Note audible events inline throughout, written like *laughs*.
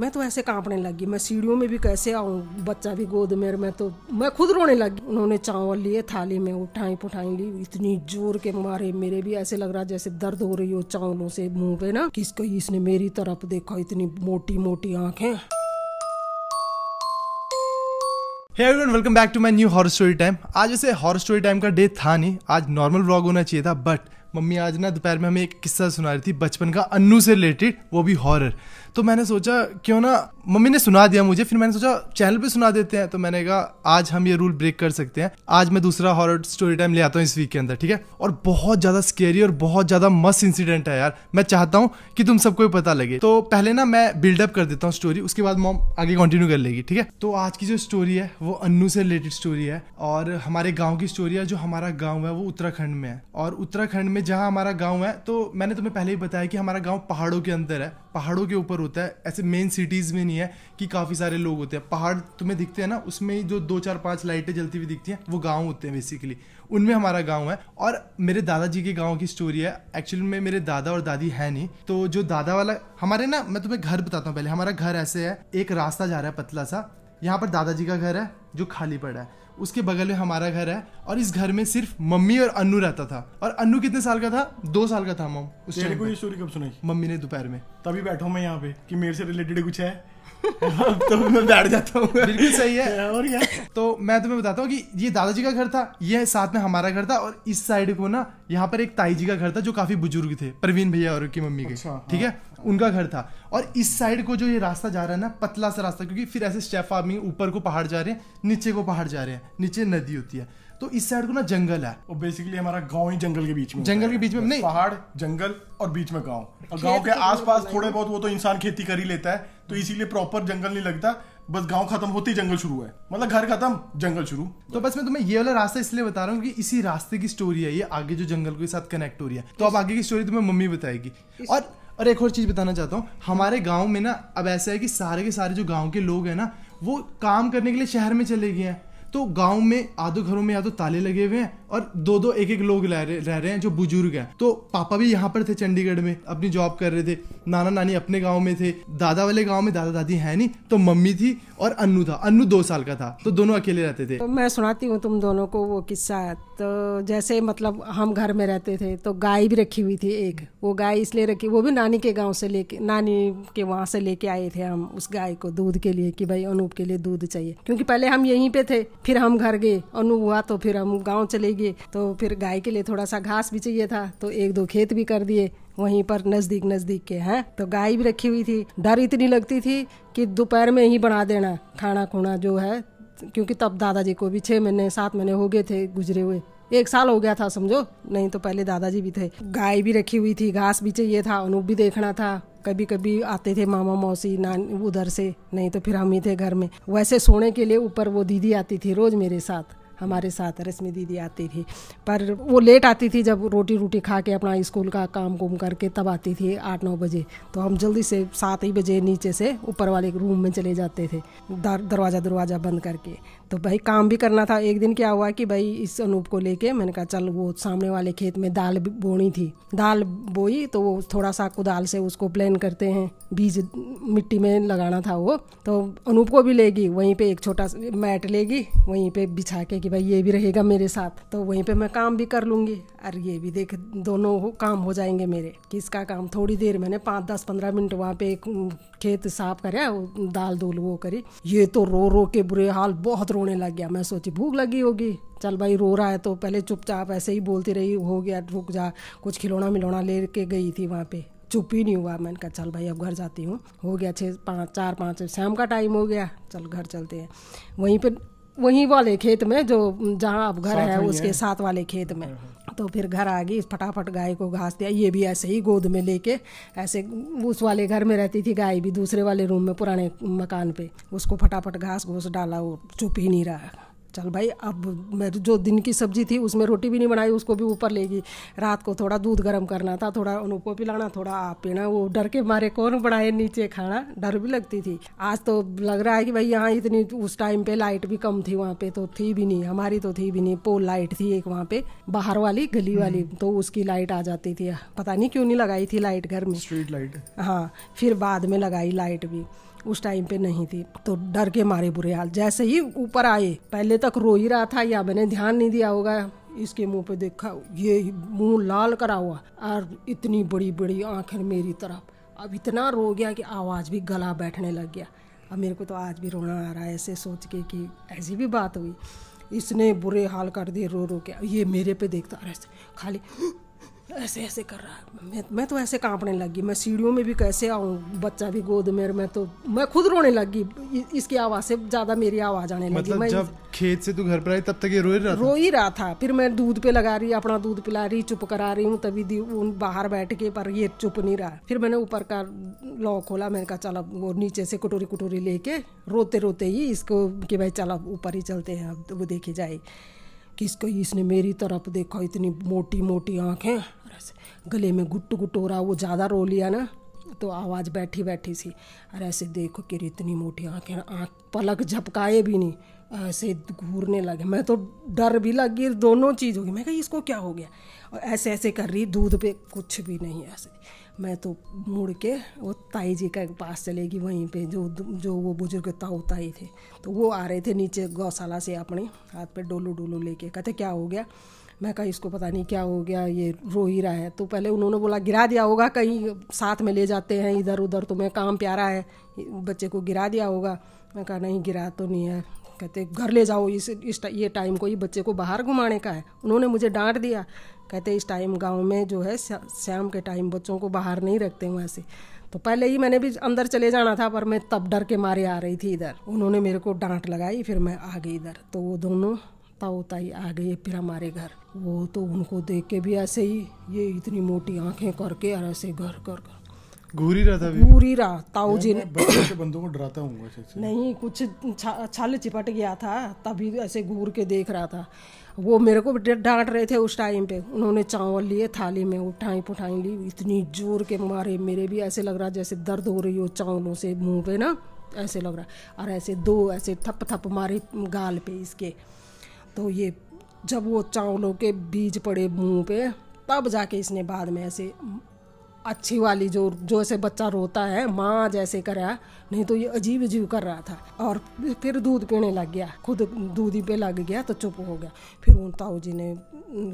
मैं तो ऐसे कांपने लगी मैं सीढ़ियों में भी कैसे आऊँ बच्चा भी गोद में मैं तो मैं खुद रोने लगी उन्होंने चावल लिए थाली में उठाई पुठाई ली इतनी जोर के मारे मेरे भी ऐसे लग रहा जैसे दर्द हो रही हो चावलों से मुंह पे ना किस कही इसने मेरी तरफ देखा इतनी मोटी मोटी आंखें hey everyone welcome back to my new horror story time आज ऐसे हॉरर स्टोरी टाइम का डे था नहीं आज नॉर्मल व्लॉग होना चाहिए था बट मम्मी आज ना दोपहर में हमें एक किस्सा सुना रही थी बचपन का अन्नू से रिलेटेड वो भी हॉरर तो मैंने सोचा क्यों ना मम्मी ने सुना दिया मुझे फिर मैंने सोचा चैनल पे सुना देते हैं तो मैंने कहा आज हम ये रूल ब्रेक कर सकते हैं आज मैं दूसरा हॉरर स्टोरी टाइम ले आता हूँ इस वीक के अंदर ठीक है और बहुत ज़्यादा स्केरी और बहुत ज़्यादा मस्त इंसिडेंट है यार मैं चाहता हूँ कि तुम सबको भी पता लगे तो पहले ना मैं बिल्डअप कर देता हूँ स्टोरी उसके बाद मॉम आगे कंटिन्यू कर लेगी ठीक है तो आज की जो स्टोरी है वो अन्नू से रिलेटेड स्टोरी है और हमारे गाँव की स्टोरी है जो हमारा गाँव है वो उत्तराखंड में है और उत्तराखंड में जहाँ हमारा गाँव है तो मैंने तुम्हें पहले ही बताया कि हमारा गाँव पहाड़ों के अंदर है पहाड़ों के ऊपर होता है ऐसे मेन सिटीज़ में नहीं है कि काफ़ी सारे लोग होते हैं पहाड़ तुम्हें दिखते हैं ना उसमें जो दो चार पांच लाइटें जलती हुई दिखती हैं वो गाँव होते हैं बेसिकली उनमें हमारा गाँव है और मेरे दादाजी के गाँव की स्टोरी है एक्चुअली में मेरे दादा और दादी है नहीं तो जो दादा वाला हमारे ना मैं तुम्हें घर बताता हूँ पहले हमारा घर ऐसे है एक रास्ता जा रहा है पतला सा यहाँ पर दादाजी का घर है जो खाली पड़ा है उसके बगल में हमारा घर है और इस घर में सिर्फ मम्मी और अन्नू रहता था और अन्नू कितने साल का था दो साल का था मम उस को ये स्टोरी कब सुनाई मम्मी ने दोपहर में तभी बैठा मैं यहाँ पे कि मेरे से रिलेटेड कुछ है *laughs* तो मैं बैठ जाता हूँ बिल्कुल सही है *laughs* और क्या तो मैं तुम्हें बताता हूँ कि ये दादाजी का घर था ये साथ में हमारा घर था और इस साइड को ना यहाँ पर एक ताई जी का घर था जो काफी बुजुर्ग थे प्रवीण भैया और उनकी मम्मी के अच्छा, ठीक है हाँ। उनका घर था और इस साइड को जो ये रास्ता जा रहा है ना पतला सा रास्ता क्योंकि फिर ऐसे स्टेप आर्मी ऊपर को पहाड़ जा रहे हैं नीचे को पहाड़ जा रहे हैं नीचे नदी होती है तो इस साइड को ना जंगल है और बेसिकली हमारा गांव ही जंगल के बीच में जंगल के बीच में नहीं पहाड़ जंगल और बीच में गांव और गांव के तो आसपास थोड़े बहुत वो तो इंसान खेती कर ही लेता है तो इसीलिए प्रॉपर जंगल नहीं लगता बस गांव खत्म होते ही जंगल शुरू है मतलब घर खत्म जंगल शुरू तो बस मैं तुम्हें ये वाला रास्ता इसलिए बता रहा हूँ क्योंकि इसी रास्ते की स्टोरी है ये आगे जो जंगल के साथ कनेक्ट हो रही है तो अब आगे की स्टोरी तुम्हें मम्मी बताएगी और और एक और चीज़ बताना चाहता हूँ हमारे गांव में ना अब ऐसा है कि सारे के सारे जो गांव के लोग हैं ना वो काम करने के लिए शहर में चले गए हैं तो गांव में आधो घरों में या तो ताले लगे हुए हैं और दो दो एक एक लोग रह रहे हैं जो बुजुर्ग हैं तो पापा भी यहाँ पर थे चंडीगढ़ में अपनी जॉब कर रहे थे नाना नानी अपने गांव में थे दादा वाले गांव में दादा दादी है नहीं तो मम्मी थी और अन्नू था अन्नू दो साल का था तो दोनों अकेले रहते थे तो मैं सुनाती हूँ तुम दोनों को वो किस्सा तो जैसे मतलब हम घर में रहते थे तो गाय भी रखी हुई थी एक वो गाय इसलिए रखी वो भी नानी के गाँव से लेके नानी के वहाँ से लेके आए थे हम उस गाय को दूध के लिए कि भाई अनूप के लिए दूध चाहिए क्योंकि पहले हम यहीं पे थे फिर हम घर गए और हुआ तो फिर हम गाँव चले गए तो फिर गाय के लिए थोड़ा सा घास भी चाहिए था तो एक दो खेत भी कर दिए वहीं पर नज़दीक नज़दीक के हैं तो गाय भी रखी हुई थी डर इतनी लगती थी कि दोपहर में ही बना देना खाना खुना जो है क्योंकि तब दादाजी को भी छः महीने सात महीने हो गए थे गुजरे हुए एक साल हो गया था समझो नहीं तो पहले दादाजी भी थे गाय भी रखी हुई थी घास भी चाहिए था अनूप भी देखना था कभी कभी आते थे मामा मौसी नान उधर से नहीं तो फिर हम ही थे घर में वैसे सोने के लिए ऊपर वो दीदी आती थी रोज मेरे साथ हमारे साथ रश्मि दीदी आती थी पर वो लेट आती थी जब रोटी रोटी खा के अपना स्कूल का काम कुम करके तब आती थी आठ नौ बजे तो हम जल्दी से सात ही बजे नीचे से ऊपर वाले रूम में चले जाते थे दर, दरवाज़ा दरवाज़ा बंद करके तो भाई काम भी करना था एक दिन क्या हुआ कि भाई इस अनूप को लेके मैंने कहा चल वो सामने वाले खेत में दाल बोनी थी दाल बोई तो वो थोड़ा सा कुदाल से उसको प्लेन करते हैं बीज मिट्टी में लगाना था वो तो अनूप को भी लेगी वहीं पे एक छोटा मैट लेगी वहीं पे बिछा के कि भाई ये भी रहेगा मेरे साथ तो वहीं पे मैं काम भी कर लूँगी और ये भी देख दोनों काम हो जाएंगे मेरे किसका काम थोड़ी देर मैंने पाँच दस पंद्रह मिनट वहाँ पे खेत साफ कराया दाल दूल वो करी ये तो रो रो के बुरे हाल बहुत रो रोने लग गया मैं सोची भूख लगी होगी चल भाई रो रहा है तो पहले चुपचाप ऐसे ही बोलती रही हो गया रुक जा कुछ खिलौना मिलौना ले के गई थी वहाँ पे चुप ही नहीं हुआ मैंने कहा चल भाई अब घर जाती हूँ हो गया छः पाँच चार पाँच शाम का टाइम हो गया चल घर चलते हैं वहीं पर वहीं वाले खेत में जो जहाँ अब घर है उसके साथ वाले खेत में हाँ, हाँ। तो फिर घर आ गई फटाफट गाय को घास दिया ये भी ऐसे ही गोद में लेके ऐसे उस वाले घर में रहती थी गाय भी दूसरे वाले रूम में पुराने मकान पे उसको फटाफट घास घूस डाला वो चुप ही नहीं रहा चल भाई अब मैं जो दिन की सब्जी थी उसमें रोटी भी नहीं बनाई उसको भी ऊपर लेगी रात को थोड़ा दूध गर्म करना था थोड़ा उनको पिलाना थोड़ा आप पीना वो डर के मारे कौन बनाए नीचे खाना डर भी लगती थी आज तो लग रहा है कि भाई यहाँ इतनी उस टाइम पे लाइट भी कम थी वहाँ पे तो थी भी नहीं हमारी तो थी भी नहीं पोल लाइट थी एक वहाँ पे बाहर वाली गली वाली हम्म। तो उसकी लाइट आ जाती थी पता नहीं क्यों नहीं लगाई थी लाइट घर में स्ट्रीट लाइट हाँ फिर बाद में लगाई लाइट भी उस टाइम पे नहीं थी तो डर के मारे बुरे हाल जैसे ही ऊपर आए पहले तक रो ही रहा था या मैंने ध्यान नहीं दिया होगा इसके मुंह पे देखा ये मुंह लाल करा हुआ और इतनी बड़ी बड़ी आंखें मेरी तरफ अब इतना रो गया कि आवाज़ भी गला बैठने लग गया अब मेरे को तो आज भी रोना आ रहा है ऐसे सोच के कि ऐसी भी बात हुई इसने बुरे हाल कर दिए रो रो के ये मेरे पे देखता अरे खाली ऐसे ऐसे कर रहा है मैं मैं तो ऐसे कांपने लगी मैं सीढ़ियों में भी कैसे आऊँ बच्चा भी गोद में में तो मैं खुद रोने लगी इसकी आवाज़ से ज़्यादा मेरी आवाज़ आने मतलब लगी मैं जब खेत से तू घर पर आई तब तक ये रो ही रहा रो ही रहा था फिर मैं दूध पे लगा रही अपना दूध पिला रही चुप करा रही हूँ तभी उन बाहर बैठ के पर ये चुप नहीं रहा फिर मैंने ऊपर का लॉ खोला मैंने कहा चलो वो नीचे से कटोरी कटोरी लेके रोते रोते ही इसको कि भाई चलो ऊपर ही चलते हैं अब वो देखी जाए किसको इसने मेरी तरफ देखा इतनी मोटी मोटी आँखें तरह से गले में गुट्ट गुट्ट हो रहा वो ज़्यादा रो लिया ना तो आवाज़ बैठी बैठी सी और ऐसे देखो कि इतनी मोटी आँखें आँख पलक झपकाए भी नहीं ऐसे घूरने लगे मैं तो डर भी लग गई दोनों चीज़ होगी मैं कही इसको क्या हो गया और ऐसे ऐसे कर रही दूध पे कुछ भी नहीं ऐसे मैं तो मुड़ के वो ताई जी के पास चलेगी वहीं पे जो जो वो बुजुर्ग ताऊ ताई थे तो वो आ रहे थे नीचे गौशाला से अपने हाथ पे डोलू डोलू लेके कहते क्या हो गया मैं कहा इसको पता नहीं क्या हो गया ये रो ही रहा है तो पहले उन्होंने बोला गिरा दिया होगा कहीं साथ में ले जाते हैं इधर उधर तो मैं काम प्यारा है बच्चे को गिरा दिया होगा मैं कहा नहीं गिरा तो नहीं है कहते घर ले जाओ इस इस ये टाइम को ये बच्चे को बाहर घुमाने का है उन्होंने मुझे डांट दिया कहते इस टाइम गांव में जो है शाम के टाइम बच्चों को बाहर नहीं रखते हैं ऐसे तो पहले ही मैंने भी अंदर चले जाना था पर मैं तब डर के मारे आ रही थी इधर उन्होंने मेरे को डांट लगाई फिर मैं आ गई इधर तो वो दोनों ताऊ ताई आ गए फिर हमारे घर वो तो उनको देख के भी ऐसे ही ये इतनी मोटी आंखें करके और ऐसे घर कर कर घूरी रहा था घूरी रहा ताऊ जी ने बंदों को डराता हूँ नहीं कुछ छाल चा, चिपट गया था तभी ऐसे घूर के देख रहा था वो मेरे को डांट रहे थे उस टाइम पे उन्होंने चावल लिए थाली में उठाई पुठाई ली इतनी जोर के मारे मेरे भी ऐसे लग रहा जैसे दर्द हो रही हो चावलों से मुंह पे ना ऐसे लग रहा और ऐसे दो ऐसे थप थप मारे गाल पे इसके तो ये जब वो चावलों के बीज पड़े मुंह पे तब जाके इसने बाद में ऐसे अच्छी वाली जो जो ऐसे बच्चा रोता है माँ जैसे करा नहीं तो ये अजीब अजीब कर रहा था और फिर दूध पीने लग गया खुद दूध ही पे लग गया तो चुप हो गया फिर उन ताऊ जी ने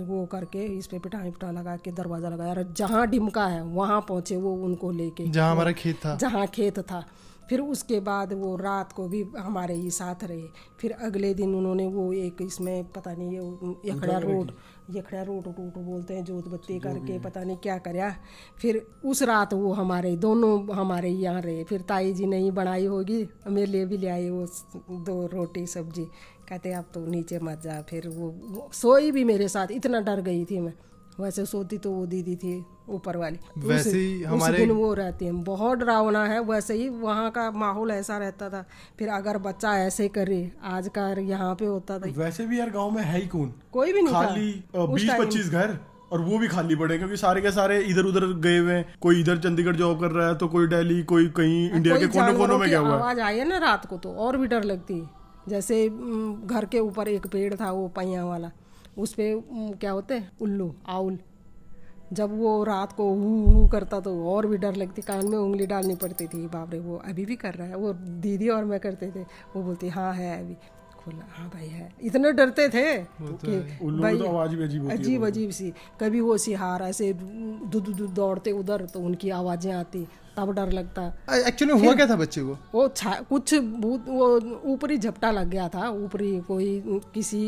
वो करके इस पे पिटाई पिटा लगा के दरवाज़ा लगाया जहाँ डिमका है वहाँ पहुँचे वो उनको लेके जहाँ हमारा खेत था जहाँ खेत था फिर उसके बाद वो रात को भी हमारे ही साथ रहे फिर अगले दिन उन्होंने वो एक इसमें पता नहीं ये यखड़ा रोड यखड़ा रोड टूट बोलते हैं जोत बत्ती करके पता नहीं क्या कराया फिर उस रात वो हमारे दोनों हमारे यहाँ रहे फिर ताई जी नहीं बनाई होगी मेरे लिए भी ले आई वो दो रोटी सब्जी कहते आप तो नीचे मत जा फिर वो, वो सोई भी मेरे साथ इतना डर गई थी मैं वैसे सोती तो वो दीदी थी ऊपर वाली वैसे ही हमारे दिन वो रहती हैं बहुत डरावना है वैसे ही वहाँ का माहौल ऐसा रहता था फिर अगर बच्चा ऐसे करे आज का यहाँ पे होता था वैसे भी यार गांव में है ही कौन कोई भी नहीं खाली बीस पच्चीस घर और वो भी खाली पड़े क्योंकि सारे के सारे इधर उधर गए हुए हैं कोई इधर चंडीगढ़ जॉब कर रहा है तो कोई दिल्ली कोई कहीं इंडिया के कोने कोने में गया हुआ आवाज आई है ना रात को तो और भी डर लगती है जैसे घर के ऊपर एक पेड़ था वो पहिया वाला उस पर क्या होते हैं उल्लू आउल जब वो रात को हु हु करता तो और भी डर लगती कान में उंगली डालनी पड़ती थी बाबरे वो अभी भी कर रहा है वो दीदी और मैं करते थे वो बोलती हाँ है अभी खोला हाँ भाई है इतने डरते थे तो कि भाई तो अजीब अजीब अजीब सी कभी वो सिहार ऐसे दु दूध दौड़ते उधर तो उनकी आवाज़ें आती तब डर लगता एक्चुअली हुआ क्या था बच्चे को वो कुछ भूत वो ऊपरी झपटा लग गया था ऊपरी कोई किसी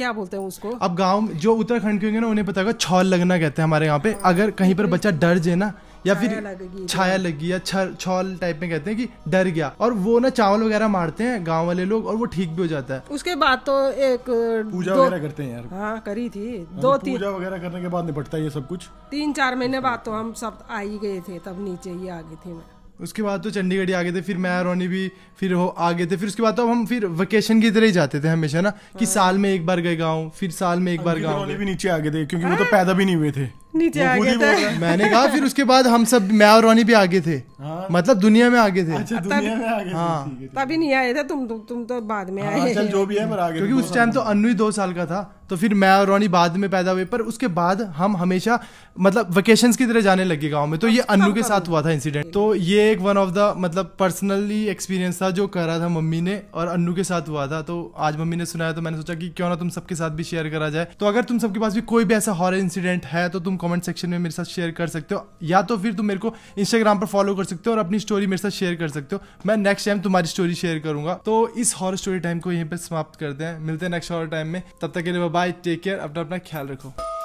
क्या बोलते हैं उसको अब गाँव जो उत्तराखंड के होंगे ना उन्हें पता होगा छौल लगना कहते हैं हमारे यहाँ पे अगर कहीं पर बच्चा डर जाए ना या फिर छाया लगी या छोल टाइप में कहते हैं कि डर गया और वो ना चावल वगैरह मारते हैं गांव वाले लोग और वो ठीक भी हो जाता है उसके बाद तो एक पूजा वगैरह करते हैं यार हाँ करी थी हाँ, दो तो तीन पूजा वगैरह करने के बाद निपटता है ये सब कुछ तीन चार महीने बाद तो हम सब आ ही गए थे तब नीचे ही आ गई थी मैं उसके बाद तो चंडीगढ़ ही आ गए थे फिर मैं रोनी भी फिर वो आ गए थे फिर उसके बाद तो हम फिर वेकेशन की तरह ही जाते थे हमेशा ना कि हाँ। साल में एक बार गए गाँव फिर साल में एक बार हाँ, गाँव भी नीचे आ गए थे क्योंकि वो तो हाँ। पैदा भी नहीं हुए थे नीचे आ गए थे मैंने कहा फिर उसके बाद हम सब मैं और रोनी भी आगे थे हाँ। मतलब दुनिया में आगे थे अच्छा दुनिया में आगे हाँ तभी नहीं आए थे तुम तुम तो बाद में हाँ, आए चल जो भी है पर आगे क्योंकि उस टाइम तो अनु दो साल का था तो फिर मैं और रोनी बाद में पैदा हुए पर उसके बाद हम हमेशा मतलब वेकेशन की तरह जाने लगे गाँव में तो ये अन्नू के साथ हुआ था इंसिडेंट तो ये एक वन ऑफ द मतलब पर्सनली एक्सपीरियंस था जो करा था मम्मी ने और अन्नू के साथ हुआ था तो आज मम्मी ने सुनाया तो मैंने सोचा कि क्यों ना तुम सबके साथ भी शेयर करा जाए तो अगर तुम सबके पास भी कोई भी ऐसा हॉर इंसिडेंट है तो तुम कमेंट सेक्शन में मेरे साथ शेयर कर सकते हो या तो फिर तुम मेरे को इंस्टाग्राम पर फॉलो कर सकते हो और अपनी स्टोरी मेरे साथ शेयर कर सकते हो मैं नेक्स्ट टाइम तुम्हारी स्टोरी शेयर करूंगा तो इस हॉर स्टोरी टाइम को यहीं पर समाप्त करते हैं मिलते हैं नेक्स्ट हॉर टाइम में तब तक के लिए बाय टेक केयर अपना अपना ख्याल रखो